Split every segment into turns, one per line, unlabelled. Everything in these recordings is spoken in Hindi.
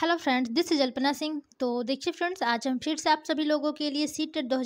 Hello friends this is Alpana Singh तो देखिए फ्रेंड्स आज हम फिर से आप सभी लोगों के लिए सी टेट दो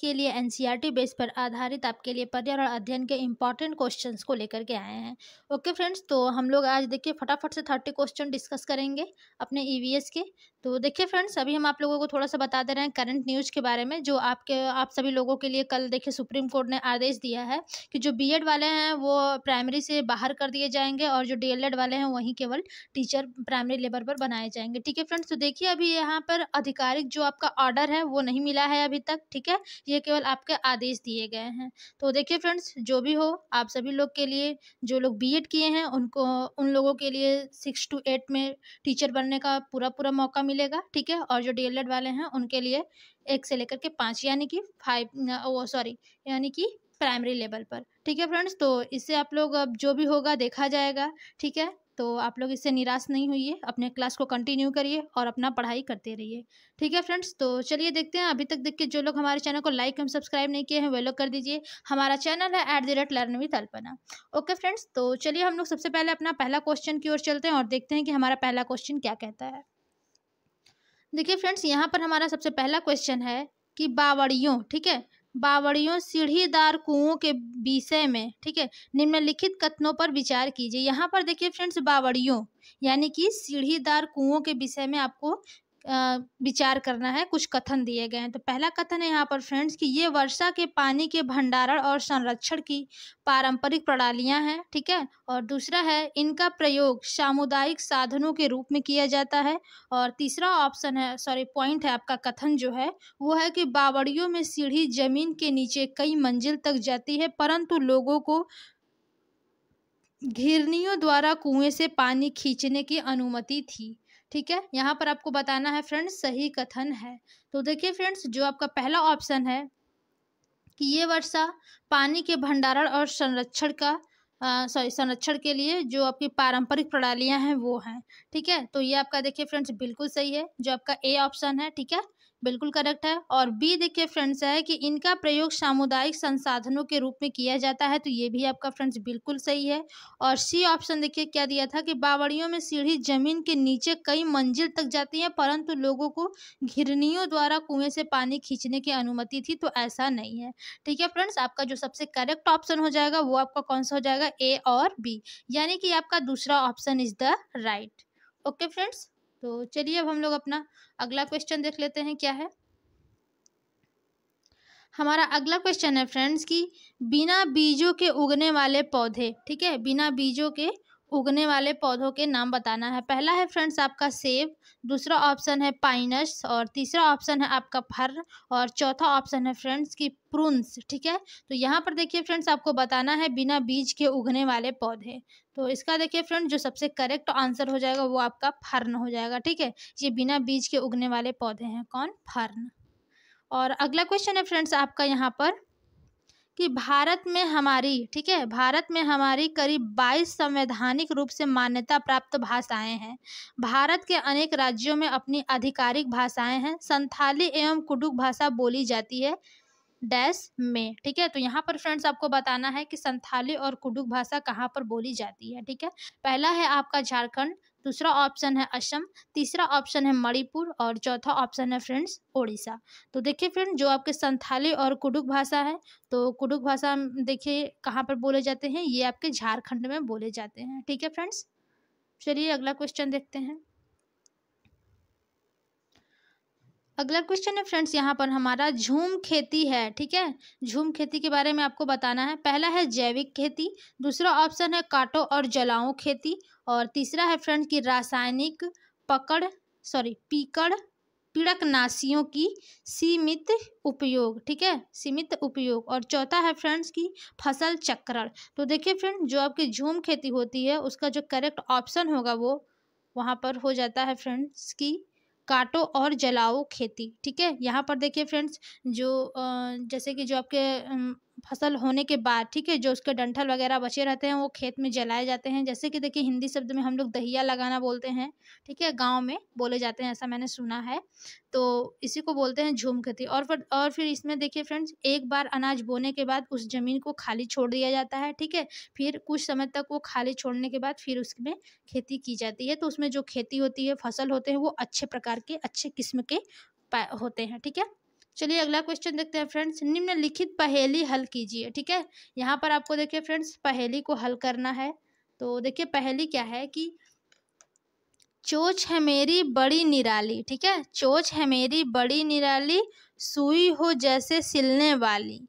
के लिए एनसीईआरटी बेस पर आधारित आपके लिए पर्यावरण अध्ययन के इंपॉर्टेंट क्वेश्चंस को लेकर के आए हैं ओके फ्रेंड्स तो हम लोग आज देखिए फटाफट से थर्टी क्वेश्चन डिस्कस करेंगे अपने ई e के तो देखिए फ्रेंड्स अभी हम आप लोगों को थोड़ा सा बता दे रहे हैं करंट न्यूज़ के बारे में जो आपके आप सभी लोगों के लिए कल देखिए सुप्रीम कोर्ट ने आदेश दिया है कि जो बीएड वाले हैं वो प्राइमरी से बाहर कर दिए जाएंगे और जो डीएलएड वाले हैं वहीं केवल टीचर प्राइमरी लेवल पर बनाए जाएंगे ठीक है फ्रेंड्स तो देखिए अभी यहाँ पर आधिकारिक जो आपका ऑर्डर है वो नहीं मिला है अभी तक ठीक है ये केवल आपके आदेश दिए गए हैं तो देखिए फ्रेंड्स जो भी हो आप सभी लोग के लिए जो लोग बी किए हैं उनको उन लोगों के लिए सिक्स टू एट में टीचर बनने का पूरा पूरा मौका मिलेगा ठीक है और जो डी वाले हैं उनके लिए एक से लेकर के पाँच यानी कि फाइव वो सॉरी यानी कि प्राइमरी लेवल पर ठीक है फ्रेंड्स तो इससे आप लोग अब जो भी होगा देखा जाएगा ठीक है तो आप लोग इससे निराश नहीं हुई अपने क्लास को कंटिन्यू करिए और अपना पढ़ाई करते रहिए ठीक है फ्रेंड्स तो चलिए देखते हैं अभी तक देख के जो लोग हमारे चैनल को लाइक एंड सब्सक्राइब नहीं किए हैं वे लोग कर दीजिए हमारा चैनल है at the rate learn with Alpana okay friends तो चलिए हम लोग सबसे पहले अपना पहला क्वेश्चन की ओर चलते हैं और देखते हैं कि हमारा पहला क्वेश्चन क्या कहता है देखिए फ्रेंड्स यहाँ पर हमारा सबसे पहला क्वेश्चन है कि बावड़ियों ठीक है बावड़ियों सीढ़ीदार कुओं के विषय में ठीक है निम्नलिखित कथनों पर विचार कीजिए यहाँ पर देखिए फ्रेंड्स बावड़ियों यानी कि सीढ़ीदार कुओं के विषय में आपको विचार करना है कुछ कथन दिए गए हैं तो पहला कथन है यहाँ पर फ्रेंड्स कि ये वर्षा के पानी के भंडारण और संरक्षण की पारंपरिक प्रणालियाँ हैं ठीक है और दूसरा है इनका प्रयोग सामुदायिक साधनों के रूप में किया जाता है और तीसरा ऑप्शन है सॉरी पॉइंट है आपका कथन जो है वो है कि बावड़ियों में सीढ़ी जमीन के नीचे कई मंजिल तक जाती है परंतु लोगों को घिरनियों द्वारा कुएं से पानी खींचने की अनुमति थी ठीक है यहाँ पर आपको बताना है फ्रेंड्स सही कथन है तो देखिए फ्रेंड्स जो आपका पहला ऑप्शन है कि ये वर्षा पानी के भंडारण और संरक्षण का सॉरी संरक्षण के लिए जो आपकी पारंपरिक प्रणालियां हैं वो हैं ठीक है तो ये आपका देखिए फ्रेंड्स बिल्कुल सही है जो आपका ए ऑप्शन है ठीक है बिल्कुल करेक्ट है और बी देखिए फ्रेंड्स है कि इनका प्रयोग सामुदायिक संसाधनों के रूप में किया जाता है तो ये भी आपका फ्रेंड्स बिल्कुल सही है और सी ऑप्शन देखिए क्या दिया था कि बावड़ियों में सीढ़ी जमीन के नीचे कई मंजिल तक जाती है परंतु लोगों को घिरनियों द्वारा कुएं से पानी खींचने की अनुमति थी तो ऐसा नहीं है ठीक है फ्रेंड्स आपका जो सबसे करेक्ट ऑप्शन हो जाएगा वो आपका कौन सा हो जाएगा ए और बी यानी कि आपका दूसरा option is the right okay friends तो चलिए अब हम लोग अपना अगला क्वेश्चन देख लेते हैं क्या है हमारा अगला क्वेश्चन है फ्रेंड्स कि बिना बीजों के उगने वाले पौधे ठीक है बिना बीजों के उगने वाले पौधों के नाम बताना है पहला है फ्रेंड्स आपका सेब दूसरा ऑप्शन है पाइनस और तीसरा ऑप्शन है आपका फर और चौथा ऑप्शन है फ्रेंड्स की प्रूंस ठीक है तो यहाँ पर देखिए फ्रेंड्स आपको बताना है बिना बीज के उगने वाले पौधे तो इसका देखिए फ्रेंड्स जो सबसे करेक्ट आंसर हो जाएगा वो आपका फर्न हो जाएगा ठीक है ये बिना बीज के उगने वाले पौधे हैं कौन फर्न और अगला क्वेश्चन है फ्रेंड्स आपका यहाँ पर कि भारत में हमारी ठीक है भारत में हमारी करीब 22 संवैधानिक रूप से मान्यता प्राप्त भाषाएं हैं भारत के अनेक राज्यों में अपनी आधिकारिक भाषाएं हैं संथाली एवं कुडुक भाषा बोली जाती है डैश में ठीक है तो यहाँ पर फ्रेंड्स आपको बताना है कि संथाली और कुडुक भाषा कहाँ पर बोली जाती है ठीक है पहला है आपका झारखंड दूसरा ऑप्शन है असम तीसरा ऑप्शन है मणिपुर और चौथा ऑप्शन है फ्रेंड्स ओडिशा तो देखिए फ्रेंड जो आपके संथाली और कुडुक भाषा है तो कुडुक भाषा देखिए कहाँ पर बोले जाते हैं ये आपके झारखंड में बोले जाते हैं ठीक है फ्रेंड्स चलिए अगला क्वेश्चन देखते हैं अगला क्वेश्चन है फ्रेंड्स यहाँ पर हमारा झूम खेती है ठीक है झूम खेती के बारे में आपको बताना है पहला है जैविक खेती दूसरा ऑप्शन है काटो और जलाओं खेती और तीसरा है फ्रेंड्स की रासायनिक पकड़ सॉरी पीकड़ पीड़कनाशियों की सीमित उपयोग ठीक है सीमित उपयोग और चौथा है फ्रेंड्स की फसल चक्रण तो देखिए फ्रेंड जो आपकी झूम खेती होती है उसका जो करेक्ट ऑप्शन होगा वो वहाँ पर हो जाता है फ्रेंड्स की काटो और जलाओ खेती ठीक है यहाँ पर देखिए फ्रेंड्स जो जैसे कि जो आपके फसल होने के बाद ठीक है जो उसके डंठल वगैरह बचे रहते हैं वो खेत में जलाए जाते हैं जैसे कि देखिए हिंदी शब्द में हम लोग दहिया लगाना बोलते हैं ठीक है गाँव में बोले जाते हैं ऐसा मैंने सुना है तो इसी को बोलते हैं झूम खेती और फिर और फिर इसमें देखिए फ्रेंड्स एक बार अनाज बोने के बाद उस ज़मीन को खाली छोड़ दिया जाता है ठीक है फिर कुछ समय तक वो खाली छोड़ने के बाद फिर उसमें खेती की जाती है तो उसमें जो खेती होती है फसल होते हैं वो अच्छे प्रकार के अच्छे किस्म के होते हैं ठीक है चलिए अगला क्वेश्चन देखते हैं फ्रेंड्स निम्नलिखित पहेली हल कीजिए ठीक है यहाँ पर आपको देखिए फ्रेंड्स पहेली को हल करना है तो देखिए पहेली क्या है कि चोच है मेरी बड़ी निराली ठीक है चोच है मेरी बड़ी निराली सुई हो जैसे सिलने वाली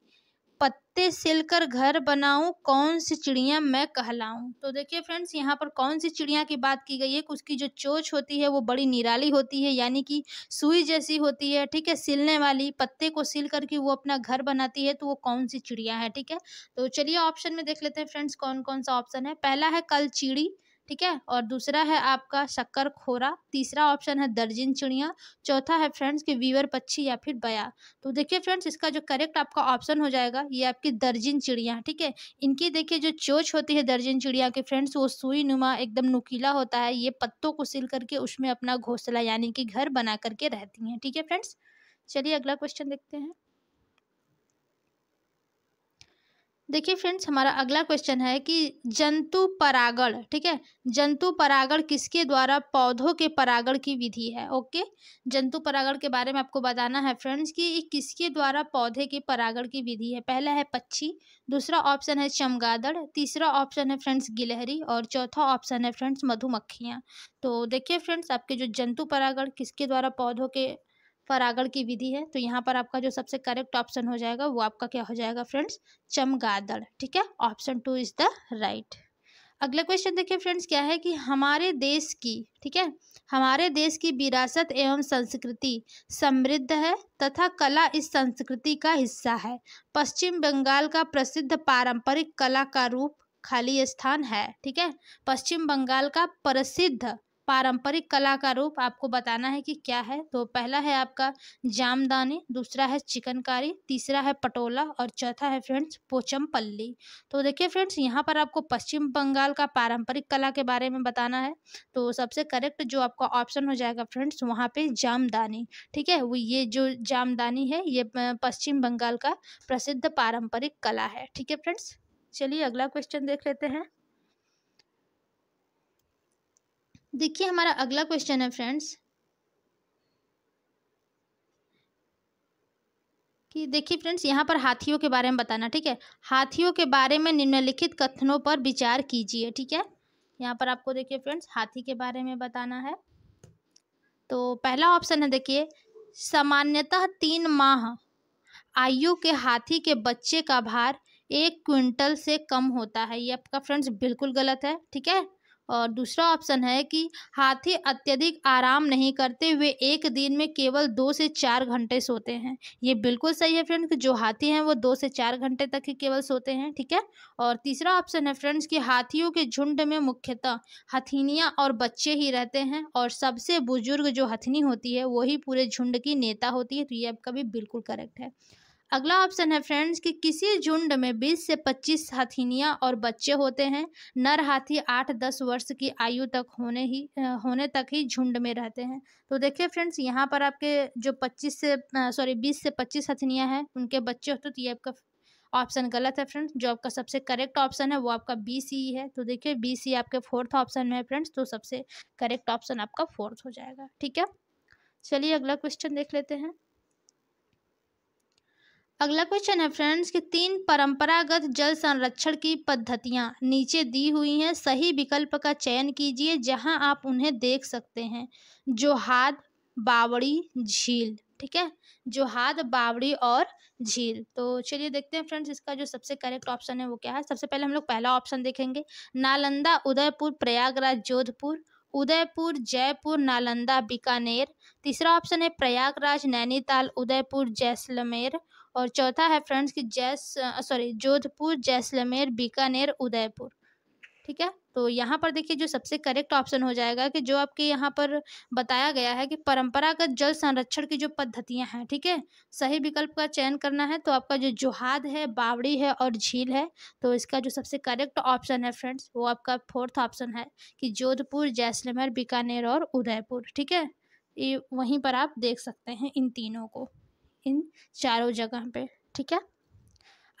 पत्ते सिलकर घर बनाऊं कौन सी चिड़िया मैं कहलाऊं तो देखिए फ्रेंड्स यहाँ पर कौन सी चिड़िया की बात की गई है उसकी जो चोच होती है वो बड़ी निराली होती है यानी कि सुई जैसी होती है ठीक है सिलने वाली पत्ते को सिल करके वो अपना घर बनाती है तो वो कौन सी चिड़िया है ठीक है तो चलिए ऑप्शन में देख लेते हैं फ्रेंड्स कौन कौन सा ऑप्शन है पहला है कल चिड़ी ठीक है और दूसरा है आपका शक्कर खोरा तीसरा ऑप्शन है दर्जिन चिड़िया चौथा है फ्रेंड्स कि वीवर पक्षी या फिर बया तो देखिए फ्रेंड्स इसका जो करेक्ट आपका ऑप्शन हो जाएगा ये आपकी दर्जिन चिड़िया ठीक है इनकी देखिए जो चोच होती है दर्जिन चिड़िया के फ्रेंड्स वो सुई नुमा एकदम नुकीला होता है ये पत्तों को सिल करके उसमें अपना घोसला यानी कि घर बना करके रहती हैं ठीक है फ्रेंड्स चलिए अगला क्वेश्चन देखते हैं देखिए फ्रेंड्स हमारा अगला क्वेश्चन है कि जंतु परागण ठीक है जंतु परागण किसके द्वारा पौधों के परागण की विधि है ओके जंतु परागण के बारे में आपको बताना है फ्रेंड्स कि किसके द्वारा पौधे के परागण की विधि है पहला है पक्षी दूसरा ऑप्शन है चमगादड़ तीसरा ऑप्शन है फ्रेंड्स गिलहरी और चौथा ऑप्शन है फ्रेंड्स मधुमक्खियाँ तो देखिए फ्रेंड्स आपके जो जंतु परागण किसके द्वारा पौधों के परागण की विधि है तो यहाँ पर आपका जो सबसे करेक्ट ऑप्शन हो जाएगा वो आपका क्या हो जाएगा फ्रेंड्स चमगादड़ ठीक है option two is the right अगला क्वेश्चन देखिए फ्रेंड्स क्या है कि हमारे देश की ठीक है हमारे देश की विरासत एवं संस्कृति समृद्ध है तथा कला इस संस्कृति का हिस्सा है पश्चिम बंगाल का प्रसिद्ध पारंपरिक कला का रूप खाली स्थान है ठीक है पश्चिम बंगाल का प्रसिद्ध पारंपरिक कला का रूप आपको बताना है कि क्या है तो पहला है आपका जामदानी दूसरा है चिकनकारी तीसरा है पटोला और चौथा है फ्रेंड्स पोचम पल्ली तो देखिए फ्रेंड्स यहाँ पर आपको पश्चिम बंगाल का पारंपरिक कला के बारे में बताना है तो सबसे करेक्ट जो आपका ऑप्शन हो जाएगा फ्रेंड्स वहाँ पे जामदानी ठीक है वो ये जो जामदानी है ये पश्चिम बंगाल का प्रसिद्ध पारंपरिक कला है ठीक है फ्रेंड्स चलिए अगला क्वेश्चन देख लेते हैं देखिए हमारा अगला क्वेश्चन है फ्रेंड्स कि देखिए फ्रेंड्स यहाँ पर हाथियों के बारे में बताना ठीक है हाथियों के बारे में निम्नलिखित कथनों पर विचार कीजिए ठीक है यहाँ पर आपको देखिए फ्रेंड्स हाथी के बारे में बताना है तो पहला ऑप्शन है देखिए सामान्यतः तीन माह आयु के हाथी के बच्चे का भार एक क्विंटल से कम होता है ये आपका फ्रेंड्स बिल्कुल गलत है ठीक है और दूसरा ऑप्शन है कि हाथी अत्यधिक आराम नहीं करते वे एक दिन में केवल दो से चार घंटे सोते हैं ये बिल्कुल सही है फ्रेंड्स कि जो हाथी हैं वो दो से चार घंटे तक ही केवल सोते हैं ठीक है और तीसरा ऑप्शन है फ्रेंड्स कि हाथियों के झुंड में मुख्यतः हथिनियाँ और बच्चे ही रहते हैं और सबसे बुजुर्ग जो हथिनी होती है वही पूरे झुंड की नेता होती है तो ये आपका भी बिल्कुल करेक्ट है अगला ऑप्शन है फ्रेंड्स कि किसी झुंड में 20 से 25 हाथीनियाँ और बच्चे होते हैं नर हाथी 8-10 वर्ष की आयु तक होने ही होने तक ही झुंड में रहते हैं तो देखिए फ्रेंड्स यहाँ पर आपके जो 25 से सॉरी 20 से 25 हथिनियाँ हैं उनके बच्चे होते तो ये आपका ऑप्शन गलत है फ्रेंड्स जो आपका सबसे करेक्ट ऑप्शन है वो आपका बी सी है तो देखिए बी सी आपके फोर्थ ऑप्शन में है फ्रेंड्स तो सबसे करेक्ट ऑप्शन आपका फोर्थ हो जाएगा ठीक है चलिए अगला क्वेश्चन देख लेते हैं अगला क्वेश्चन है फ्रेंड्स कि तीन परंपरागत जल संरक्षण की पद्धतियां नीचे दी हुई हैं सही विकल्प का चयन कीजिए जहां आप उन्हें देख सकते हैं जोहाद बावड़ी झील ठीक है जोहाद बावड़ी और झील तो चलिए देखते हैं फ्रेंड्स इसका जो सबसे करेक्ट ऑप्शन है वो क्या है सबसे पहले हम लोग पहला ऑप्शन देखेंगे नालंदा उदयपुर प्रयागराज जोधपुर उदयपुर जयपुर नालंदा बीकानेर तीसरा ऑप्शन है प्रयागराज नैनीताल उदयपुर जैसलमेर और चौथा है फ्रेंड्स कि जैस सॉरी जोधपुर जैसलमेर बीकानेर उदयपुर ठीक है तो यहाँ पर देखिए जो सबसे करेक्ट ऑप्शन हो जाएगा कि जो आपके यहाँ पर बताया गया है कि परंपरागत जल संरक्षण की जो पद्धतियाँ हैं ठीक है ठीके? सही विकल्प का चयन करना है तो आपका जो जोहाद है बावड़ी है और झील है तो इसका जो सबसे करेक्ट ऑप्शन है फ्रेंड्स वो आपका फोर्थ ऑप्शन है कि जोधपुर जैसलमेर बीकानेर और उदयपुर ठीक है ये वहीं पर आप देख सकते हैं इन तीनों को इन चारों जगह पे ठीक है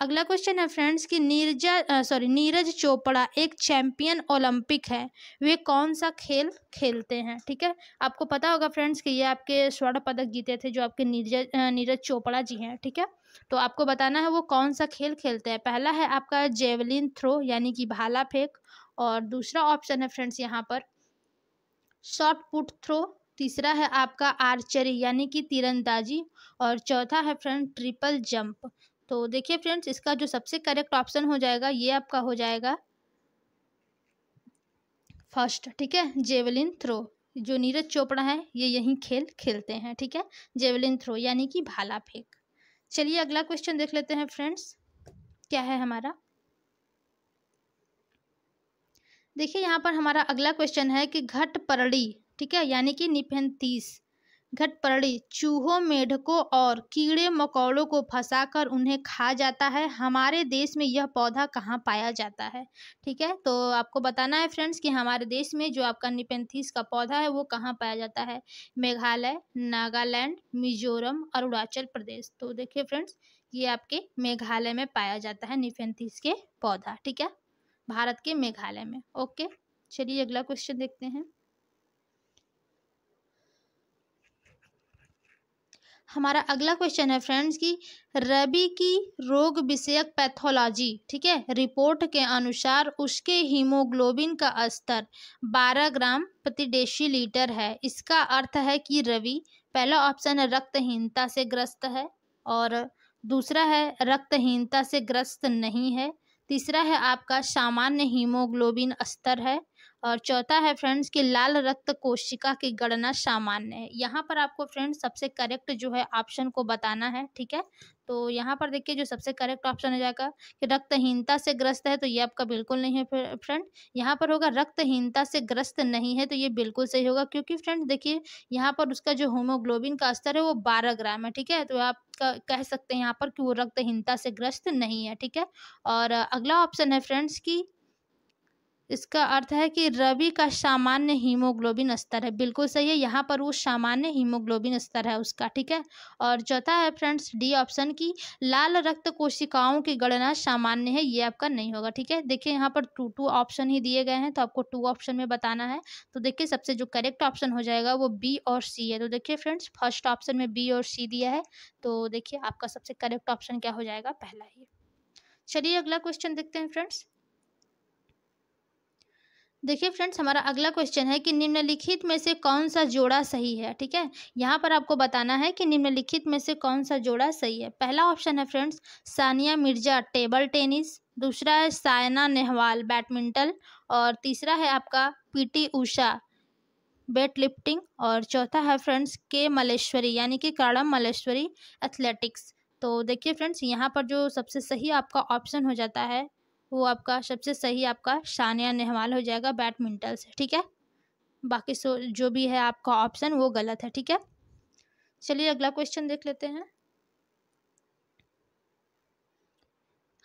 अगला क्वेश्चन है फ्रेंड्स कि नीरजा सॉरी नीरज चोपड़ा एक चैंपियन ओलंपिक है वे कौन सा खेल खेलते हैं ठीक है आपको पता होगा फ्रेंड्स कि ये आपके स्वर्ण पदक जीते थे जो आपके नीरज नीरज चोपड़ा जी हैं ठीक है तो आपको बताना है वो कौन सा खेल खेलते हैं पहला है आपका जेवलिन थ्रो यानी कि भाला फेंक और दूसरा ऑप्शन है फ्रेंड्स यहाँ पर शॉर्ट पुट थ्रो तीसरा है आपका आर्चरी यानी कि तीरंदाजी और चौथा है फ्रेंड ट्रिपल जंप तो देखिए फ्रेंड्स इसका जो सबसे करेक्ट ऑप्शन हो जाएगा ये आपका हो जाएगा फर्स्ट ठीक है जेवलिन थ्रो जो नीरज चोपड़ा है ये यही खेल खेलते हैं ठीक है जेवलिन थ्रो यानी कि भाला फेंक चलिए अगला क्वेश्चन देख लेते हैं फ्रेंड्स क्या है हमारा देखिए यहाँ पर हमारा अगला क्वेश्चन है कि घट परड़ी ठीक है यानी कि निफेंथीस घटपरड़ी चूहों मेढकों और कीड़े मकौड़ों को फंसाकर उन्हें खा जाता है हमारे देश में यह पौधा कहाँ पाया जाता है ठीक है तो आपको बताना है फ्रेंड्स कि हमारे देश में जो आपका निपेंथिस का पौधा है वो कहाँ पाया जाता है मेघालय नागालैंड मिजोरम अरुणाचल प्रदेश तो देखिए फ्रेंड्स ये आपके मेघालय में पाया जाता है निपेंथिस के पौधा ठीक है भारत के मेघालय में ओके चलिए अगला क्वेश्चन देखते हैं हमारा अगला क्वेश्चन है फ्रेंड्स कि रबी की रोग विषयक पैथोलॉजी ठीक है रिपोर्ट के अनुसार उसके हीमोग्लोबिन का स्तर 12 ग्राम प्रति डेसी लीटर है इसका अर्थ है कि रवि पहला ऑप्शन है रक्तहीनता से ग्रस्त है और दूसरा है रक्तहीनता से ग्रस्त नहीं है तीसरा है आपका सामान्य हीमोग्लोबिन स्तर है और चौथा है फ्रेंड्स कि लाल रक्त कोशिका की गणना सामान्य है यहाँ पर आपको फ्रेंड्स सबसे करेक्ट जो है ऑप्शन को बताना है ठीक है तो यहाँ पर देखिए जो सबसे करेक्ट ऑप्शन हो जाएगा कि रक्तहीनता से ग्रस्त है तो ये आपका बिल्कुल नहीं है फ्रेंड यहाँ पर होगा रक्तहीनता से ग्रस्त नहीं है तो ये बिल्कुल सही होगा क्योंकि फ्रेंड देखिए यहाँ पर उसका जो होमोग्लोबिन का स्तर है वो बारह ग्राम है ठीक है तो आप कह सकते हैं यहाँ पर कि वो रक्तहीनता से ग्रस्त नहीं है ठीक है और अगला ऑप्शन है फ्रेंड्स की इसका अर्थ है कि रवि का सामान्य हीमोग्लोबिन स्तर है बिल्कुल सही है यहाँ पर वो सामान्य हीमोग्लोबिन स्तर है उसका ठीक है और चौथा है फ्रेंड्स डी ऑप्शन की लाल रक्त कोशिकाओं की गणना सामान्य है ये आपका नहीं होगा ठीक है देखिए यहाँ पर टू टू ऑप्शन ही दिए गए हैं तो आपको टू ऑप्शन में बताना है तो देखिए सबसे जो करेक्ट ऑप्शन हो जाएगा वो बी और सी है तो देखिए फ्रेंड्स फर्स्ट ऑप्शन में बी और सी दिया है तो देखिए आपका सबसे करेक्ट ऑप्शन क्या हो जाएगा पहला ही चलिए अगला क्वेश्चन देखते हैं फ्रेंड्स देखिए फ्रेंड्स हमारा अगला क्वेश्चन है कि निम्नलिखित में से कौन सा जोड़ा सही है ठीक है यहाँ पर आपको बताना है कि निम्नलिखित में से कौन सा जोड़ा सही है पहला ऑप्शन है friends Sania Mirza table tennis दूसरा है सायना नेहवाल बैडमिंटन और तीसरा है आपका पीटी उषा वेट लिफ्टिंग और चौथा है फ्रेंड्स के मलेश्वरी यानी कि काड़ा मलेश्वरी एथलेटिक्स तो देखिए फ्रेंड्स यहाँ पर जो सबसे सही आपका ऑप्शन हो जाता है वो आपका सबसे सही आपका सानिया नेहवाल हो जाएगा बैडमिंटन से ठीक है बाकी सो जो भी है आपका ऑप्शन वो गलत है ठीक है चलिए अगला क्वेश्चन देख लेते हैं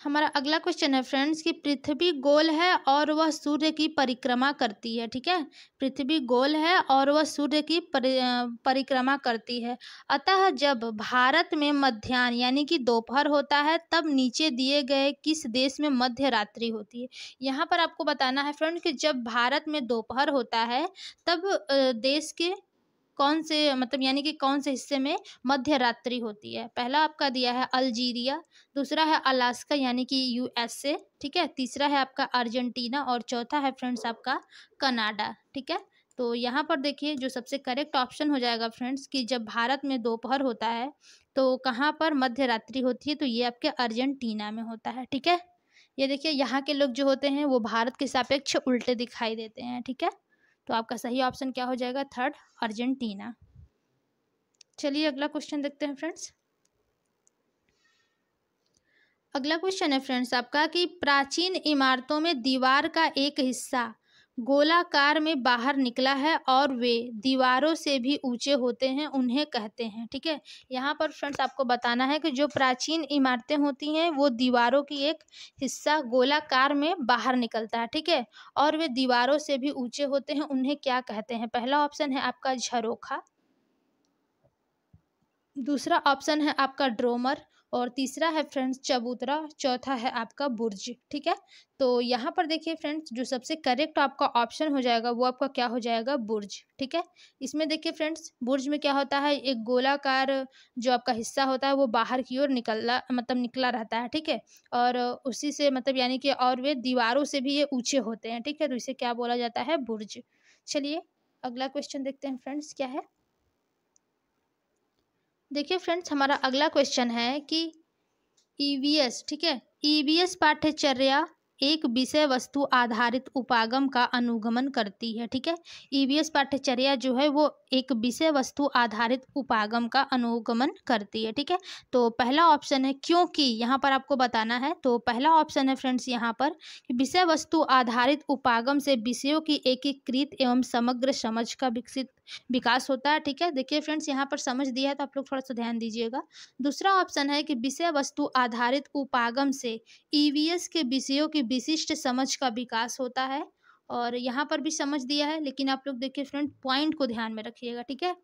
हमारा अगला क्वेश्चन है फ्रेंड्स कि पृथ्वी गोल है और वह सूर्य की परिक्रमा करती है ठीक है पृथ्वी गोल है और वह सूर्य की परि, परिक्रमा करती है अतः जब भारत में मध्यान्ह यानी कि दोपहर होता है तब नीचे दिए गए किस देश में मध्य रात्रि होती है यहाँ पर आपको बताना है फ्रेंड्स कि जब भारत में दोपहर होता है तब देश के कौन से मतलब यानी कि कौन से हिस्से में मध्य रात्रि होती है पहला आपका दिया है अल्जीरिया दूसरा है अलास्का यानी कि यूएसए ठीक है तीसरा है आपका अर्जेंटीना और चौथा है फ्रेंड्स आपका कनाडा ठीक है तो यहाँ पर देखिए जो सबसे करेक्ट ऑप्शन हो जाएगा फ्रेंड्स कि जब भारत में दोपहर होता है तो कहाँ पर मध्य रात्रि होती है तो ये आपके अर्जेंटीना में होता है ठीक है ये देखिए यहाँ के लोग जो होते हैं वो भारत के सापेक्ष उल्टे दिखाई देते हैं ठीक है तो आपका सही ऑप्शन क्या हो जाएगा थर्ड अर्जेंटीना चलिए अगला क्वेश्चन देखते हैं फ्रेंड्स अगला क्वेश्चन है फ्रेंड्स आपका कि प्राचीन इमारतों में दीवार का एक हिस्सा गोलाकार में बाहर निकला है और वे दीवारों से भी ऊंचे होते हैं उन्हें कहते हैं ठीक है यहाँ पर फ्रेंड्स आपको बताना है कि जो प्राचीन इमारतें होती हैं वो दीवारों की एक हिस्सा गोलाकार में बाहर निकलता है ठीक है और वे दीवारों से भी ऊंचे होते हैं उन्हें क्या कहते हैं पहला ऑप्शन है आपका झरोखा दूसरा ऑप्शन है आपका ड्रोमर और तीसरा है फ्रेंड्स चबूतरा चौथा है आपका बुर्ज ठीक है तो यहाँ पर देखिए फ्रेंड्स जो सबसे करेक्ट आपका ऑप्शन हो जाएगा वो आपका क्या हो जाएगा बुर्ज ठीक है इसमें देखिए फ्रेंड्स बुर्ज में क्या होता है एक गोलाकार जो आपका हिस्सा होता है वो बाहर की ओर निकलना मतलब निकला रहता है ठीक है और उसी से मतलब यानी कि और वे दीवारों से भी ये ऊँचे होते हैं ठीक है तो इसे क्या बोला जाता है बुर्ज चलिए अगला क्वेश्चन देखते हैं फ्रेंड्स क्या है देखिए फ्रेंड्स हमारा अगला क्वेश्चन है कि ईवीएस e ठीक है ईवीएस e पाठ्यचर्या एक विषय वस्तु आधारित उपागम का अनुगमन करती है ठीक है ईवीएस e पाठ्यचर्या जो है वो एक विषय वस्तु आधारित उपागम का अनुगमन करती है ठीक है तो पहला ऑप्शन है क्योंकि यहाँ पर आपको बताना है तो पहला ऑप्शन है फ्रेंड्स यहाँ पर विषय वस्तु आधारित उपागम से विषयों की एकीकृत एवं समग्र समझ का विकसित विकास होता है ठीक है देखिए फ्रेंड्स यहाँ पर समझ दिया है तो आप लोग थोड़ा सा ध्यान दीजिएगा दूसरा ऑप्शन है कि विषय वस्तु आधारित उपागम से ईवीएस e के विषयों की विशिष्ट समझ का विकास होता है और यहाँ पर भी समझ दिया है लेकिन आप लोग देखिए फ्रेंड पॉइंट को ध्यान में रखिएगा ठीक है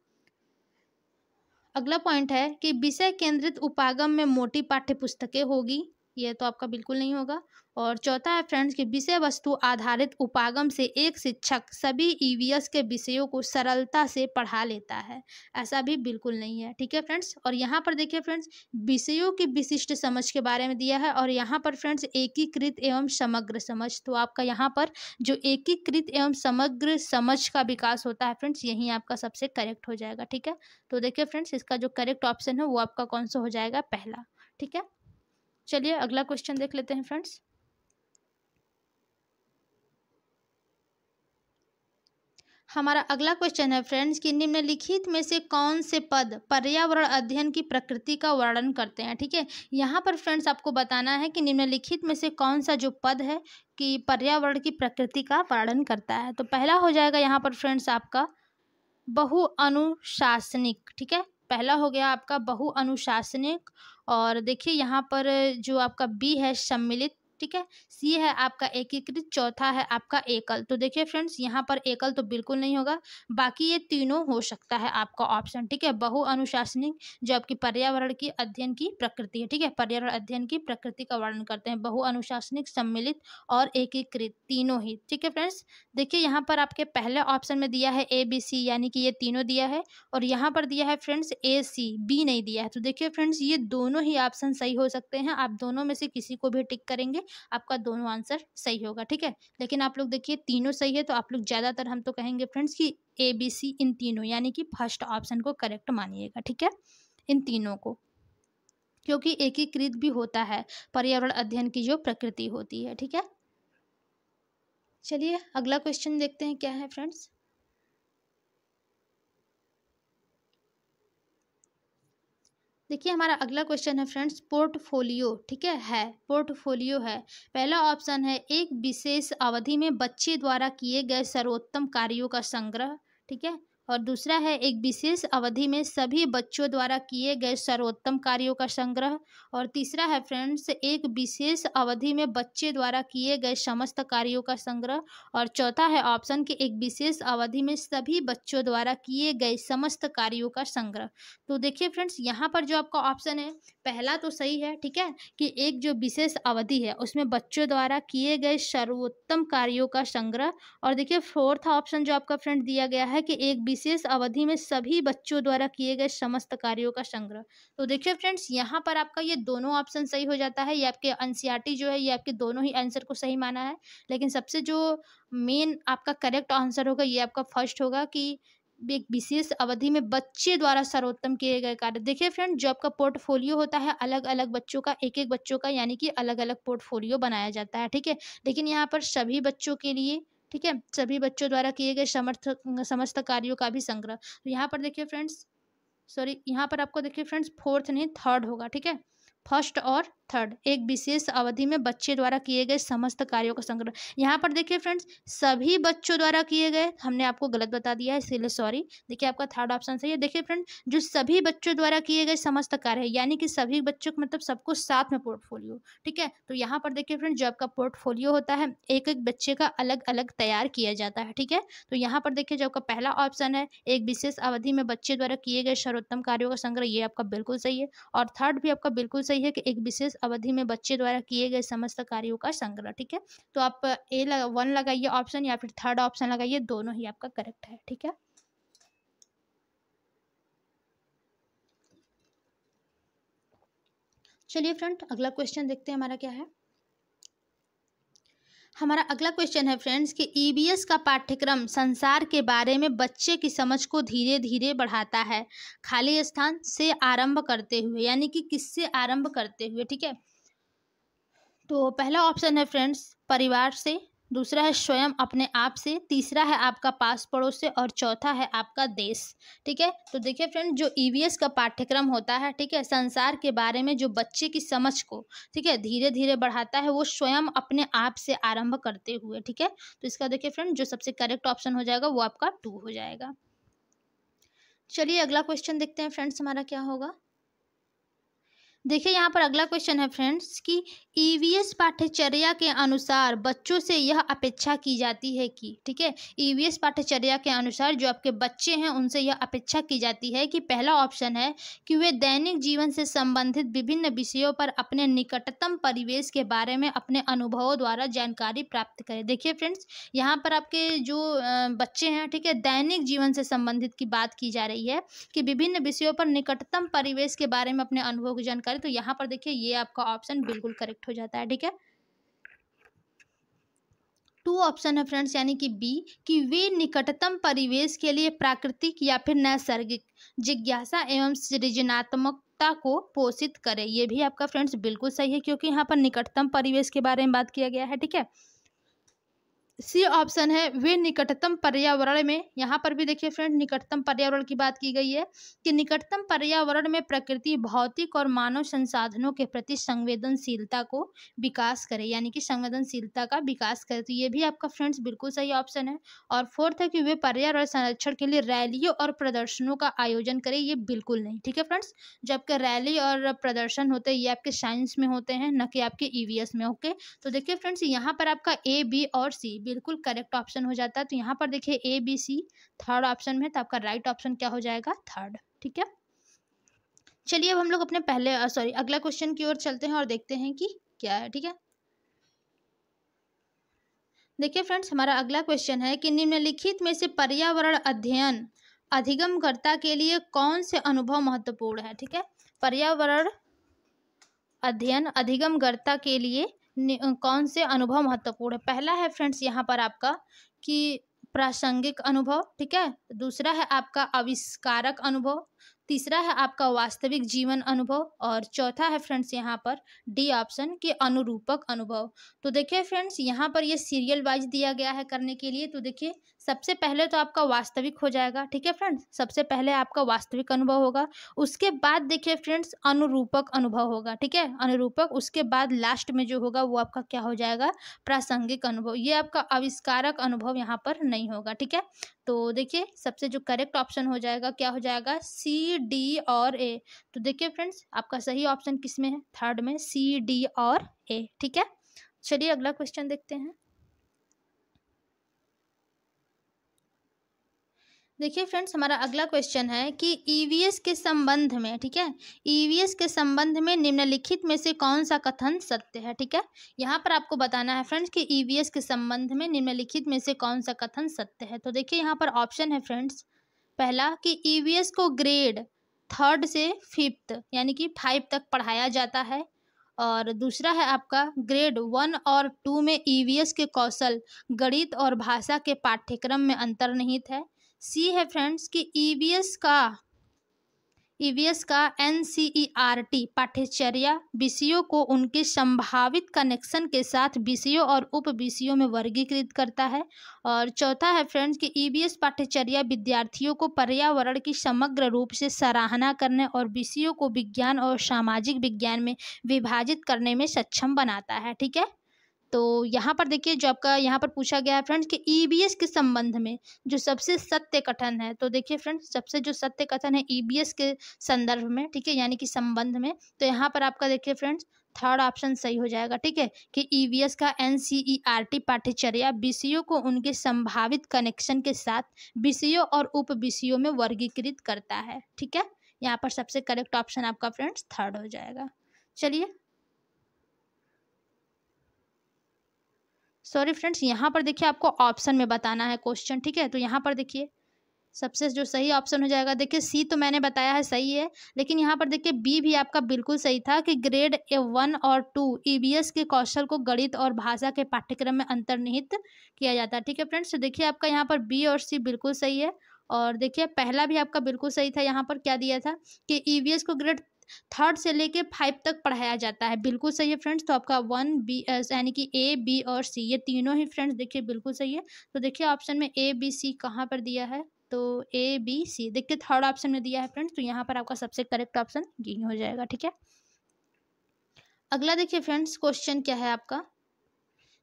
अगला पॉइंट है कि विषय केंद्रित उपागम में मोटी पाठ्य पुस्तकें होगी ये तो आपका बिल्कुल नहीं होगा और चौथा है फ्रेंड्स कि विषय वस्तु आधारित उपागम से एक शिक्षक सभी ईवीएस e के विषयों को सरलता से पढ़ा लेता है ऐसा भी बिल्कुल नहीं है ठीक है फ्रेंड्स और यहाँ पर देखिए फ्रेंड्स विषयों की विशिष्ट समझ के बारे में दिया है और यहाँ पर फ्रेंड्स एकीकृत एवं समग्र समझ तो आपका यहाँ पर जो एकीकृत एवं समग्र समझ का विकास होता है फ्रेंड्स यही आपका सबसे करेक्ट हो जाएगा ठीक है तो देखिए फ्रेंड्स इसका जो करेक्ट ऑप्शन है वो आपका कौन सा हो जाएगा पहला ठीक है चलिए अगला क्वेश्चन देख लेते हैं फ्रेंड्स हमारा अगला क्वेश्चन है फ्रेंड्स कि निम्नलिखित में से कौन से पद पर्यावरण अध्ययन की प्रकृति का वर्णन करते हैं ठीक है यहाँ पर फ्रेंड्स आपको बताना है कि निम्नलिखित में से कौन सा जो पद है कि पर्यावरण की प्रकृति का वर्णन करता है तो पहला हो जाएगा यहाँ पर फ्रेंड्स आपका बहुअनुशासनिक ठीक है पहला हो गया आपका बहुअनुशासनिक और देखिए यहाँ पर जो आपका बी है सम्मिलित ठीक है सी है आपका एकीकृत चौथा है आपका एकल तो देखिए फ्रेंड्स यहाँ पर एकल तो बिल्कुल नहीं होगा बाकी ये तीनों हो सकता है आपका ऑप्शन ठीक है बहु अनुशासनिक जो आपकी पर्यावरण की अध्ययन की प्रकृति है ठीक है पर्यावरण अध्ययन की प्रकृति का वर्णन करते हैं बहु अनुशासनिक सम्मिलित और एकीकृत तीनों ही ठीक है फ्रेंड्स देखिए यहाँ पर आपके पहले ऑप्शन में दिया है ए बी सी यानी कि ये तीनों दिया है और यहाँ पर दिया है फ्रेंड्स ए सी बी नहीं दिया है तो देखिए फ्रेंड्स ये दोनों ही ऑप्शन सही हो सकते हैं आप दोनों में से किसी को भी टिक करेंगे आपका दोनों आंसर सही होगा ठीक है लेकिन आप लोग देखिए तीनों सही है तो आप लोग ज़्यादातर हम तो कहेंगे फ्रेंड्स कि ए बी सी इन तीनों यानी कि फर्स्ट ऑप्शन को करेक्ट मानिएगा ठीक है इन तीनों को क्योंकि एकीकृत भी होता है पर्यावरण अध्ययन की जो प्रकृति होती है ठीक है चलिए अगला क्वेश्चन देखते हैं क्या है फ्रेंड्स देखिए हमारा अगला क्वेश्चन है फ्रेंड्स पोर्टफोलियो ठीक है है पोर्टफोलियो है पहला ऑप्शन है एक विशेष अवधि में बच्चे द्वारा किए गए सर्वोत्तम कार्यों का संग्रह ठीक है और दूसरा है एक विशेष अवधि में सभी बच्चों द्वारा किए गए सर्वोत्तम कार्यों का संग्रह और तीसरा है फ्रेंड्स एक विशेष अवधि में बच्चे द्वारा किए गए समस्त कार्यों का संग्रह और चौथा है ऑप्शन के एक विशेष अवधि में सभी बच्चों द्वारा किए गए समस्त कार्यों का संग्रह तो देखिए फ्रेंड्स यहाँ पर जो आपका ऑप्शन है पहला तो सही है ठीक है कि एक जो विशेष अवधि है उसमें बच्चों द्वारा किए गए सर्वोत्तम कार्यों का संग्रह और देखिए फोर्थ ऑप्शन जो आपका फ्रेंड दिया गया है कि एक विशेष अवधि में सभी बच्चों द्वारा किए गए समस्त कार्यों का संग्रह तो देखिए फ्रेंड्स यहाँ पर आपका ये दोनों ऑप्शन सही हो जाता है ये आपके एनसीईआरटी जो है ये आपके दोनों ही आंसर को सही माना है लेकिन सबसे जो मेन आपका करेक्ट आंसर होगा ये आपका फर्स्ट होगा कि एक विशेष अवधि में बच्चे द्वारा सर्वोत्तम किए गए कार्य देखिए फ्रेंड जो आपका पोर्टफोलियो होता है अलग अलग बच्चों का एक एक बच्चों का यानी कि अलग अलग पोर्टफोलियो बनाया जाता है ठीक है लेकिन यहाँ पर सभी बच्चों के लिए ठीक है सभी बच्चों द्वारा किए गए समर्थ समस्त कार्यों का भी संग्रह तो यहाँ पर देखिए फ्रेंड्स सॉरी यहाँ पर आपको देखिए फ्रेंड्स फोर्थ नहीं थर्ड होगा ठीक है फर्स्ट और थर्ड एक विशेष अवधि में बच्चे द्वारा किए गए समस्त कार्यों का संग्रह यहाँ पर देखिए फ्रेंड्स सभी बच्चों द्वारा किए गए हमने आपको गलत बता दिया है इसीलिए सॉरी देखिए आपका थर्ड ऑप्शन सही है देखिए फ्रेंड जो सभी बच्चों द्वारा किए गए समस्त कार्य यानी कि सभी बच्चों का मतलब सबको साथ में पोर्टफोलियो ठीक है तो यहाँ पर देखिए फ्रेंड जो आपका पोर्टफोलियो होता है एक एक बच्चे का अलग अलग तैयार किया जाता है ठीक है तो यहाँ पर देखिए जो आपका पहला ऑप्शन है एक विशेष अवधि में बच्चे द्वारा किए गए सर्वोत्तम कार्यों का संग्रह ये आपका बिल्कुल सही है और थर्ड भी आपका बिल्कुल सही है कि एक विशेष अवधि में बच्चे द्वारा किए गए समस्त कार्यों का संग्रह ठीक है तो आप ए वन लगाइए ऑप्शन या फिर थर्ड ऑप्शन लगाइए दोनों ही आपका करेक्ट है ठीक है चलिए फ्रेंड अगला क्वेश्चन देखते हैं हमारा क्या है हमारा अगला क्वेश्चन है फ्रेंड्स कि ईबीएस e का पाठ्यक्रम संसार के बारे में बच्चे की समझ को धीरे धीरे बढ़ाता है खाली स्थान से आरंभ करते हुए यानी कि किससे आरंभ करते हुए ठीक है तो पहला ऑप्शन है फ्रेंड्स परिवार से दूसरा है स्वयं अपने आप से तीसरा है आपका पास पड़ोस से और चौथा है आपका देश ठीक है तो देखिए फ्रेंड जो ईवीएस e का पाठ्यक्रम होता है ठीक है संसार के बारे में जो बच्चे की समझ को ठीक है धीरे धीरे बढ़ाता है वो स्वयं अपने आप से आरंभ करते हुए ठीक है तो इसका देखिए फ्रेंड जो सबसे करेक्ट ऑप्शन हो जाएगा वो आपका टू हो जाएगा चलिए अगला क्वेश्चन देखते हैं फ्रेंड्स हमारा क्या होगा देखिए यहाँ पर अगला क्वेश्चन है फ्रेंड्स कि ईवीएस e पाठ्यचर्या के अनुसार बच्चों से यह अपेक्षा की जाती है कि ठीक है ईवीएस e पाठ्यचर्या के अनुसार जो आपके बच्चे हैं उनसे यह अपेक्षा की जाती है कि पहला ऑप्शन है कि वे दैनिक जीवन से संबंधित विभिन्न विषयों पर अपने निकटतम परिवेश के बारे में अपने अनुभवों द्वारा जानकारी प्राप्त करें देखिए फ्रेंड्स यहाँ पर आपके जो बच्चे हैं ठीक है दैनिक जीवन से संबंधित की बात की जा रही है कि विभिन्न विषयों पर निकटतम परिवेश के बारे में अपने अनुभव की जानकारी करें तो यहाँ पर देखिए ये आपका ऑप्शन बिल्कुल करेक्ट हो जाता है ठीक है टू ऑप्शन है फ्रेंड्स यानी कि बी कि वे निकटतम परिवेश के लिए प्राकृतिक या फिर नैसर्गिक जिज्ञासा एवं सृजनात्मकता को पोषित करें ये भी आपका फ्रेंड्स बिल्कुल सही है क्योंकि यहाँ पर निकटतम परिवेश के बारे में बात किया गया है ठीक है सी ऑप्शन है वे निकटतम पर्यावरण में यहाँ पर भी देखिए फ्रेंड निकटतम पर्यावरण की बात की गई है कि निकटतम पर्यावरण में प्रकृति भौतिक और मानव संसाधनों के प्रति संवेदनशीलता को विकास करे यानी कि संवेदनशीलता का विकास करे तो ये भी आपका फ्रेंड्स बिल्कुल सही ऑप्शन है और फोर्थ है कि वे पर्यावरण संरक्षण के लिए रैलियों और प्रदर्शनों का आयोजन करें ये बिल्कुल नहीं ठीक है फ्रेंड्स जो आपके रैली और प्रदर्शन होते हैं ये आपके साइंस में होते हैं न कि आपके ई e में ओके तो देखिए फ्रेंड्स यहाँ पर आपका ए बी और सी बिल्कुल करेक्ट ऑप्शन हो जाता है तो यहाँ पर देखिए A B C third option में तो आपका राइट ऑप्शन क्या हो जाएगा थर्ड ठीक है चलिए अब हम लोग अपने पहले सॉरी अगला क्वेश्चन की ओर चलते हैं और देखते हैं कि क्या है ठीक है देखिए फ्रेंड्स हमारा अगला क्वेश्चन है कि निम्नलिखित में से पर्यावरण अध्ययन अधिगमकर्ता के लिए कौन से अनुभव महत्वपूर्ण है ठीक है पर्यावरण अध्ययन अधिगमकर्ता के लिए कौन से अनुभव महत्वपूर्ण है पहला है फ्रेंड्स यहाँ पर आपका कि प्रासंगिक अनुभव ठीक है दूसरा है आपका आविष्कारक अनुभव तीसरा है आपका वास्तविक जीवन अनुभव और चौथा है फ्रेंड्स यहाँ पर डी ऑप्शन के अनुरूपक अनुभव तो देखिए फ्रेंड्स यहाँ पर ये सीरियल वाइज दिया गया है करने के लिए तो देखिए सबसे पहले तो आपका वास्तविक हो जाएगा ठीक है फ्रेंड्स सबसे पहले आपका वास्तविक अनुभव होगा उसके बाद देखिए फ्रेंड्स अनुरूपक अनुभव होगा ठीक है अनुरूपक उसके बाद लास्ट में जो होगा वो आपका क्या हो जाएगा प्रासंगिक अनुभव ये आपका आविष्कारक अनुभव यहाँ पर नहीं होगा ठीक है तो देखिए सबसे जो करेक्ट ऑप्शन हो जाएगा क्या हो जाएगा सी डी और ए तो देखिए फ्रेंड्स आपका सही ऑप्शन किस में है थर्ड में सी डी और ए ठीक है चलिए अगला क्वेश्चन देखते हैं देखिए फ्रेंड्स हमारा अगला क्वेश्चन है कि ईवीएस e के संबंध में ठीक है ईवीएस e के संबंध में निम्नलिखित में से कौन सा कथन सत्य है ठीक है यहाँ पर आपको बताना है फ्रेंड्स कि ईवीएस e के संबंध में निम्नलिखित में से कौन सा कथन सत्य है तो देखिए यहाँ पर ऑप्शन है फ्रेंड्स पहला कि ई को ग्रेड थर्ड से फिफ्थ यानी कि फाइव तक पढ़ाया जाता है और दूसरा है आपका ग्रेड वन और टू में ई के कौशल गणित और भाषा के पाठ्यक्रम में अंतर्निहित है सी है फ्रेंड्स कि ईवीएस e का ईवीएस e का N C E R T पाठ्यचर्या विषयों को उनके संभावित कनेक्शन के साथ विषयों और उप विषयों में वर्गीकृत करता है और चौथा है फ्रेंड्स कि ईवीएस e पाठ्यचर्या विद्यार्थियों को पर्यावरण की समग्र रूप से सराहना करने और विषयों को विज्ञान और सामाजिक विज्ञान में विभाजित करने में सक्षम बनाता है ठीक है तो यहाँ पर देखिए जो आपका यहाँ पर पूछा गया है फ्रेंड्स कि ईबीएस e के संबंध में जो सबसे सत्य कथन है तो देखिए फ्रेंड्स सबसे जो सत्य कथन है ईबीएस e के संदर्भ में ठीक है यानी कि संबंध में तो यहाँ पर आपका देखिए फ्रेंड्स थर्ड ऑप्शन सही हो जाएगा ठीक है कि ईवीएस e का एनसीईआरटी पाठ्यचर्या ओ को उनके संभावित कनेक्शन के साथ ओ और उप ओ में वर्गीकृत करता है ठीक है यहाँ पर सबसे करेक्ट ऑप्शन आपका फ्रेंड्स थर्ड हो जाएगा चलिए सॉरी फ्रेंड्स यहाँ पर देखिए आपको ऑप्शन में बताना है क्वेश्चन ठीक है तो यहाँ पर देखिए सबसे जो सही ऑप्शन हो जाएगा देखिए सी तो मैंने बताया है सही है लेकिन यहाँ पर देखिए बी भी आपका बिल्कुल सही था कि ग्रेड ए वन और टू ई e के कौशल को गणित और भाषा के पाठ्यक्रम में अंतर्निहित किया जाता है ठीक है फ्रेंड्स तो देखिए आपका यहाँ पर बी और सी बिल्कुल सही है और देखिए पहला भी आपका बिल्कुल सही था यहाँ पर क्या दिया था कि ई e को ग्रेड थर्ड से लेके फाइव तक पढ़ाया जाता है बिल्कुल सही है फ्रेंड्स तो आपका वन बी यानी कि ए बी और सी ये तीनों ही फ्रेंड्स देखिए बिल्कुल सही है तो देखिए ऑप्शन में ए बी सी कहाँ पर दिया है तो ए बी सी देखिए थर्ड ऑप्शन में दिया है फ्रेंड्स तो यहाँ पर आपका सबसे करेक्ट ऑप्शन यही हो जाएगा ठीक है अगला देखिए फ्रेंड्स क्वेश्चन क्या है आपका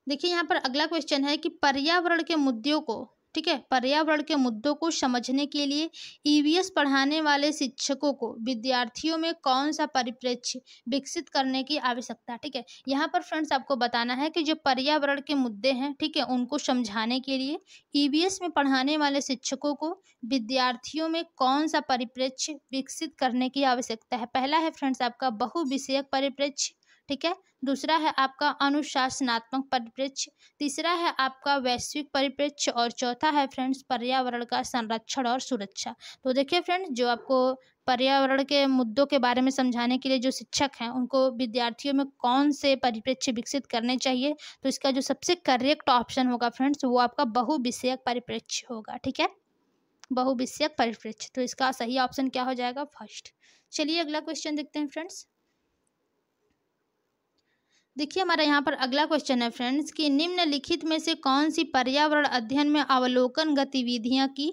देखिए यहाँ पर अगला क्वेश्चन है कि पर्यावरण के मुद्दों को ठीक है पर्यावरण के मुद्दों को समझने के लिए ईवीएस e पढ़ाने वाले शिक्षकों को विद्यार्थियों में कौन सा परिप्रेक्ष्य विकसित करने की आवश्यकता ठीक है यहाँ पर फ्रेंड्स आपको बताना है कि जो पर्यावरण के मुद्दे हैं ठीक है उनको समझाने के लिए ईवीएस e में पढ़ाने वाले शिक्षकों को विद्यार्थियों में कौन सा परिप्रेक्ष्य विकसित करने की आवश्यकता है पहला है फ्रेंड्स आपका बहुविषयक परिप्रेक्ष्य ठीक है दूसरा है आपका अनुशासनात्मक परिप्रेक्ष्य तीसरा है आपका वैश्विक परिप्रेक्ष्य और चौथा है फ्रेंड्स पर्यावरण का संरक्षण और सुरक्षा तो देखिए फ्रेंड्स जो आपको पर्यावरण के मुद्दों के बारे में समझाने के लिए जो शिक्षक हैं उनको विद्यार्थियों में कौन से परिप्रेक्ष्य विकसित करने चाहिए तो इसका जो सबसे करेक्ट ऑप्शन होगा फ्रेंड्स वो आपका बहुविषयक परिप्रेक्ष्य होगा ठीक है बहुविषयक परिप्रेक्ष्य तो इसका सही ऑप्शन क्या हो जाएगा फर्स्ट चलिए अगला क्वेश्चन देखते हैं फ्रेंड्स देखिए हमारा यहाँ पर अगला क्वेश्चन है फ्रेंड्स कि निम्नलिखित में से कौन सी पर्यावरण अध्ययन में अवलोकन गतिविधियाँ की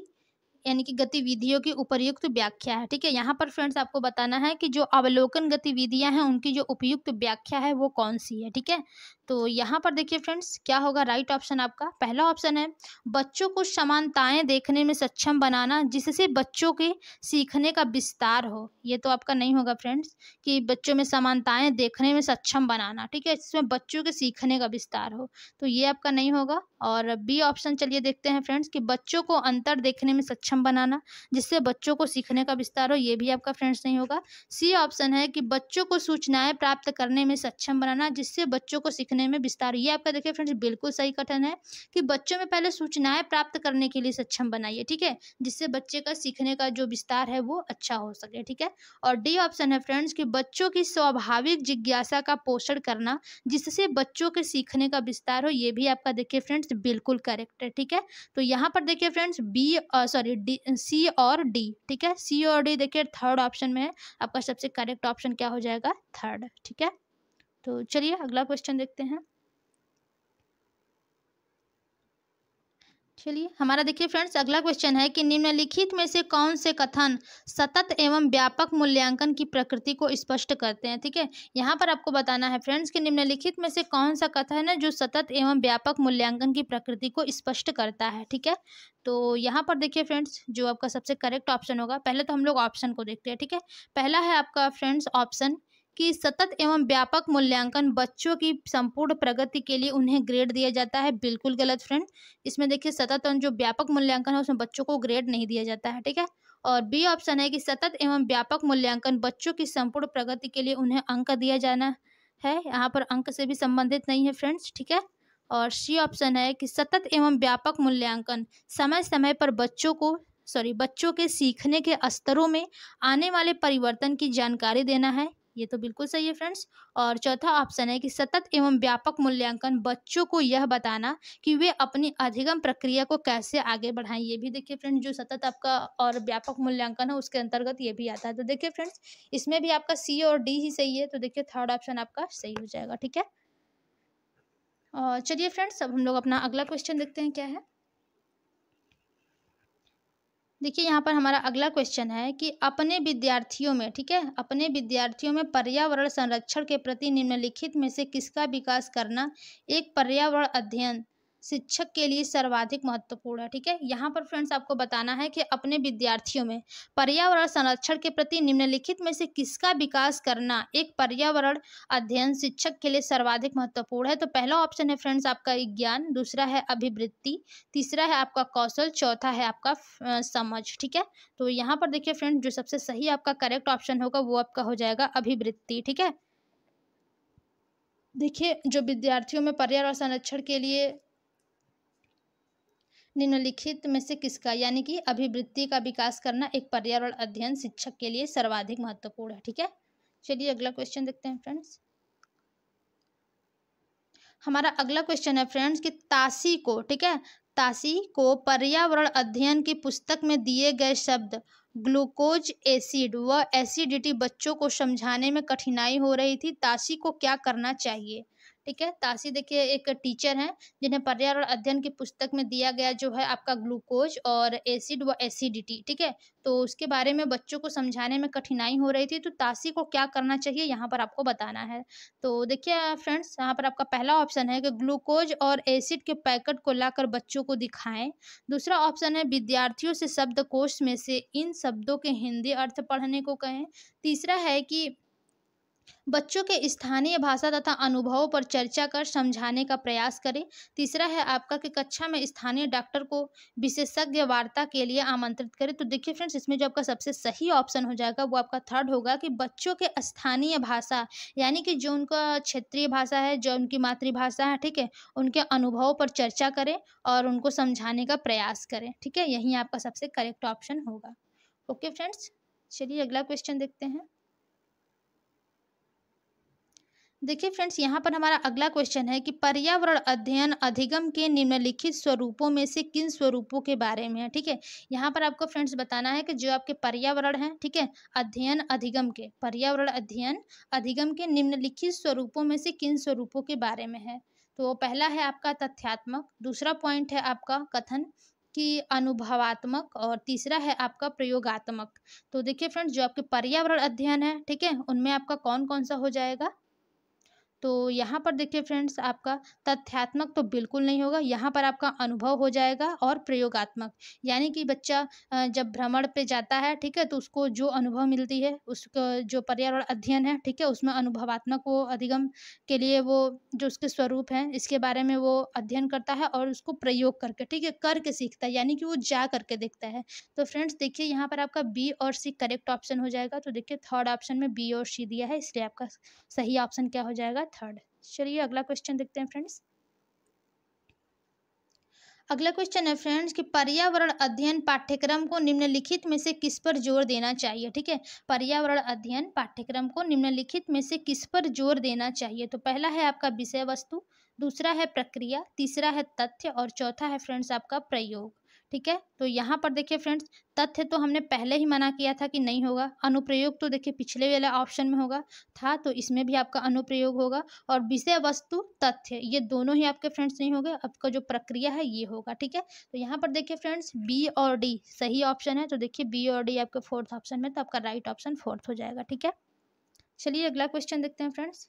यानी कि गतिविधियों की उपयुक्त व्याख्या है ठीक है यहाँ पर फ्रेंड्स आपको बताना है कि जो अवलोकन गतिविधियां हैं उनकी जो उपयुक्त व्याख्या है वो कौन सी है ठीक है तो यहाँ पर देखिए फ्रेंड्स क्या होगा राइट ऑप्शन आपका पहला ऑप्शन है बच्चों को समानताएं देखने में सक्षम बनाना जिससे बच्चों के सीखने का विस्तार हो ये तो आपका नहीं होगा फ्रेंड्स कि बच्चों में समानताएं देखने में सक्षम बनाना ठीक है इसमें बच्चों के सीखने का विस्तार हो तो ये आपका नहीं होगा और बी ऑप्शन चलिए देखते हैं फ्रेंड्स कि बच्चों को अंतर देखने में सक्षम सक्षम बनाना जिससे बच्चों को सीखने का विस्तार हो ये भी आपका फ्रेंड्स नहीं होगा सी ऑप्शन है कि बच्चों को सूचनाएं प्राप्त करने में सक्षम बनाना जिससे बच्चों को सीखने में विस्तार ये आपका देखिए फ्रेंड्स बिल्कुल सही कथन है कि बच्चों में पहले सूचनाएं प्राप्त करने के लिए सक्षम बनाइए ठीक है जिससे बच्चे का सीखने का जो विस्तार है वो अच्छा हो सके ठीक है और डी ऑप्शन है फ्रेंड्स कि बच्चों की स्वाभाविक जिज्ञासा का पोषण करना जिससे बच्चों के सीखने का विस्तार हो ये भी आपका देखिए फ्रेंड्स बिल्कुल करेक्ट है ठीक है तो यहाँ पर देखिए friends B sorry D C और डी ठीक है सी और डी देखिए थर्ड ऑप्शन में है आपका सबसे करेक्ट ऑप्शन क्या हो जाएगा थर्ड ठीक है तो चलिए अगला क्वेश्चन देखते हैं चलिए हमारा देखिए फ्रेंड्स अगला क्वेश्चन है कि निम्नलिखित में से कौन से कथन सतत एवं व्यापक मूल्यांकन की प्रकृति को स्पष्ट करते हैं ठीक है यहाँ पर आपको बताना है फ्रेंड्स कि निम्नलिखित में से कौन सा कथन है जो सतत एवं व्यापक मूल्यांकन की प्रकृति को स्पष्ट करता है ठीक है तो यहाँ पर देखिए फ्रेंड्स जो आपका सबसे करेक्ट ऑप्शन होगा पहले तो हम लोग ऑप्शन को देखते हैं ठीक है पहला है आपका फ्रेंड्स ऑप्शन कि सतत एवं व्यापक मूल्यांकन बच्चों की संपूर्ण प्रगति के लिए उन्हें ग्रेड दिया जाता है बिल्कुल गलत फ्रेंड इसमें देखिए सतत एवं जो व्यापक मूल्यांकन है उसमें बच्चों को ग्रेड नहीं दिया जाता है ठीक है और बी ऑप्शन है कि सतत एवं व्यापक मूल्यांकन बच्चों की संपूर्ण प्रगति के लिए उन्हें अंक दिया जाना है यहाँ पर अंक से भी संबंधित नहीं है फ्रेंड्स ठीक है और सी ऑप्शन है कि सतत एवं व्यापक मूल्यांकन समय समय पर बच्चों को सॉरी बच्चों के सीखने के स्तरों में आने वाले परिवर्तन की जानकारी देना है ये तो बिल्कुल सही है फ्रेंड्स और चौथा ऑप्शन है कि सतत एवं व्यापक मूल्यांकन बच्चों को यह बताना कि वे अपनी अधिगम प्रक्रिया को कैसे आगे बढ़ाएं ये भी देखिए फ्रेंड्स जो सतत आपका और व्यापक मूल्यांकन है उसके अंतर्गत ये भी आता है तो देखिए फ्रेंड्स इसमें भी आपका सी और डी ही सही है तो देखिए थर्ड ऑप्शन आपका सही हो जाएगा ठीक है और चलिए फ्रेंड्स अब हम लोग अपना अगला क्वेश्चन देखते हैं क्या है देखिए यहाँ पर हमारा अगला क्वेश्चन है कि अपने विद्यार्थियों में ठीक है अपने विद्यार्थियों में पर्यावरण संरक्षण के प्रति निम्नलिखित में से किसका विकास करना एक पर्यावरण अध्ययन शिक्षक के लिए सर्वाधिक महत्वपूर्ण है ठीक है यहाँ पर फ्रेंड्स आपको बताना है कि अपने विद्यार्थियों में पर्यावरण संरक्षण के प्रति निम्नलिखित में से किसका विकास करना एक पर्यावरण अध्ययन शिक्षक के लिए सर्वाधिक महत्वपूर्ण है तो पहला ऑप्शन है फ्रेंड्स आपका ज्ञान दूसरा है अभिवृत्ति तीसरा है आपका कौशल चौथा है आपका समझ ठीक है तो यहाँ पर देखिए फ्रेंड्स जो सबसे सही आपका करेक्ट ऑप्शन होगा वो आपका हो जाएगा अभिवृत्ति ठीक है देखिए जो विद्यार्थियों में पर्यावरण संरक्षण के लिए निम्नलिखित में से किसका यानी कि अभिवृत्ति का विकास करना एक पर्यावरण अध्ययन शिक्षक के लिए सर्वाधिक महत्वपूर्ण है ठीक है चलिए अगला क्वेश्चन देखते हैं फ्रेंड्स हमारा अगला क्वेश्चन है फ्रेंड्स कि तासी को ठीक है तासी को पर्यावरण अध्ययन की पुस्तक में दिए गए शब्द ग्लूकोज एसिड व एसिडिटी बच्चों को समझाने में कठिनाई हो रही थी तासी को क्या करना चाहिए ठीक है तासी देखिए एक टीचर हैं जिन्हें पर्यावरण अध्ययन की पुस्तक में दिया गया जो है आपका ग्लूकोज और एसिड व एसिडिटी ठीक है तो उसके बारे में बच्चों को समझाने में कठिनाई हो रही थी तो तासी को क्या करना चाहिए यहाँ पर आपको बताना है तो देखिए फ्रेंड्स यहाँ पर आपका पहला ऑप्शन है कि ग्लूकोज और एसिड के पैकेट को लाकर बच्चों को दिखाएं दूसरा ऑप्शन है विद्यार्थियों से शब्दकोश में से इन शब्दों के हिंदी अर्थ पढ़ने को कहें तीसरा है कि बच्चों के स्थानीय भाषा तथा अनुभवों पर चर्चा कर समझाने का प्रयास करें तीसरा है आपका कि कक्षा में स्थानीय डॉक्टर को विशेषज्ञ वार्ता के लिए आमंत्रित करें तो देखिए फ्रेंड्स इसमें जो आपका सबसे सही ऑप्शन हो जाएगा वो आपका थर्ड होगा कि बच्चों के स्थानीय भाषा यानी कि जो उनका क्षेत्रीय भाषा है जो उनकी मातृभाषा है ठीक है उनके अनुभवों पर चर्चा करें और उनको समझाने का प्रयास करें ठीक है यही आपका सबसे करेक्ट ऑप्शन होगा ओके फ्रेंड्स चलिए अगला क्वेश्चन देखते हैं देखिए फ्रेंड्स यहाँ पर हमारा अगला क्वेश्चन है कि पर्यावरण अध्ययन अधिगम के निम्नलिखित स्वरूपों में से किन स्वरूपों के बारे में है ठीक है यहाँ पर आपको फ्रेंड्स बताना है कि जो आपके पर्यावरण हैं ठीक है अध्ययन अधिगम के पर्यावरण अध्ययन अधिगम के निम्नलिखित स्वरूपों में से किन स्वरूपों के बारे में है तो पहला है आपका तथ्यात्मक दूसरा पॉइंट है आपका कथन की अनुभवात्मक और तीसरा है आपका प्रयोगात्मक तो देखिए फ्रेंड्स जो आपके पर्यावरण अध्ययन है ठीक है उनमें आपका कौन कौन सा हो जाएगा तो यहाँ पर देखिए फ्रेंड्स आपका तथ्यात्मक तो बिल्कुल नहीं होगा यहाँ पर आपका अनुभव हो जाएगा और प्रयोगात्मक यानी कि बच्चा जब भ्रमण पे जाता है ठीक है तो उसको जो अनुभव मिलती है उसका जो पर्यावरण अध्ययन है ठीक है उसमें अनुभवात्मक वो अधिगम के लिए वो जो उसके स्वरूप हैं इसके बारे में वो अध्ययन करता है और उसको प्रयोग करके ठीक है करके सीखता है यानी कि वो जा करके देखता है तो फ्रेंड्स देखिए यहाँ पर आपका बी और सी करेक्ट ऑप्शन हो जाएगा तो देखिए थर्ड ऑप्शन में बी और सी दिया है इसलिए आपका सही ऑप्शन क्या हो जाएगा थर्ड चलिए अगला क्वेश्चन देखते हैं फ्रेंड्स अगला क्वेश्चन है फ्रेंड्स कि पर्यावरण अध्ययन पाठ्यक्रम को निम्नलिखित में से किस पर जोर देना चाहिए ठीक है पर्यावरण अध्ययन पाठ्यक्रम को निम्नलिखित में से किस पर जोर देना चाहिए तो पहला है आपका विषय वस्तु दूसरा है प्रक्रिया तीसरा है तथ्य और चौथा है फ्रेंड्स आपका प्रयोग ठीक है तो यहाँ पर देखिए फ्रेंड्स तथ्य तो हमने पहले ही मना किया था कि नहीं होगा अनुप्रयोग तो देखिए पिछले वाला ऑप्शन में होगा था तो इसमें भी आपका अनुप्रयोग होगा और विषय वस्तु तथ्य ये दोनों ही आपके फ्रेंड्स नहीं होंगे आपका जो प्रक्रिया है ये होगा ठीक है तो यहाँ पर देखिए फ्रेंड्स बी और डी सही ऑप्शन है तो देखिए बी और डी आपके फोर्थ ऑप्शन में तो आपका राइट ऑप्शन फोर्थ हो जाएगा ठीक है चलिए अगला क्वेश्चन देखते हैं फ्रेंड्स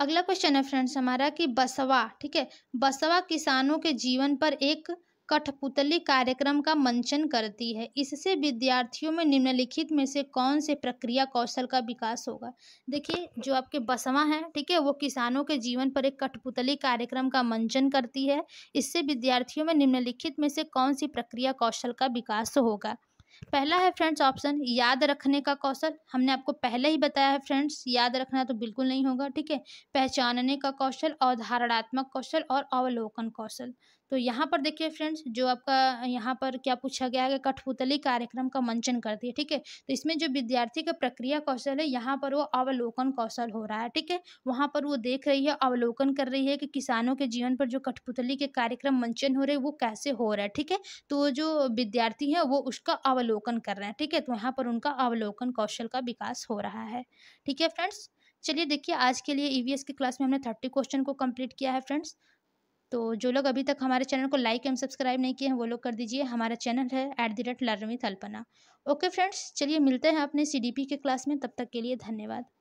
अगला क्वेश्चन है फ्रेंड्स हमारा कि बसवा ठीक है बसवा किसानों के जीवन पर एक कठपुतली कार्यक्रम का मंचन करती है इससे विद्यार्थियों में निम्नलिखित में से कौन से प्रक्रिया कौशल का विकास होगा देखिए जो आपके बसवा हैं ठीक है वो किसानों के जीवन पर एक कठपुतली कार्यक्रम का मंचन करती है इससे विद्यार्थियों में निम्नलिखित में से कौन सी प्रक्रिया कौशल का विकास होगा पहला है फ्रेंड्स ऑप्शन याद रखने का कौशल हमने आपको पहले ही बताया है फ्रेंड्स याद रखना तो बिल्कुल नहीं होगा ठीक है पहचानने का कौशल अवधारणात्मक कौशल और अवलोकन कौशल तो यहाँ पर देखिए फ्रेंड्स जो आपका यहाँ पर क्या पूछा गया है कठपुतली कार्यक्रम का मंचन करती है ठीक है तो इसमें जो विद्यार्थी का प्रक्रिया कौशल है यहाँ पर वो अवलोकन कौशल हो रहा है ठीक है वहाँ पर वो देख रही है अवलोकन कर रही है कि किसानों के जीवन पर जो कठपुतली के कार्यक्रम मंचन हो रहे वो कैसे हो रहा है ठीक है तो जो विद्यार्थी है वो उसका अवलोकन कर रहे हैं ठीक है तो यहाँ पर उनका अवलोकन कौशल का विकास हो रहा है ठीक है फ्रेंड्स चलिए देखिए आज के लिए ईवीएस e की क्लास में हमने थर्टी क्वेश्चन को कम्प्लीट किया है फ्रेंड्स तो जो लोग अभी तक हमारे चैनल को लाइक एंड सब्सक्राइब नहीं किए हैं वो लोग कर दीजिए हमारा चैनल है at the rate learn with Alpana okay friends चलिए मिलते हैं अपने सी के क्लास में तब तक के लिए धन्यवाद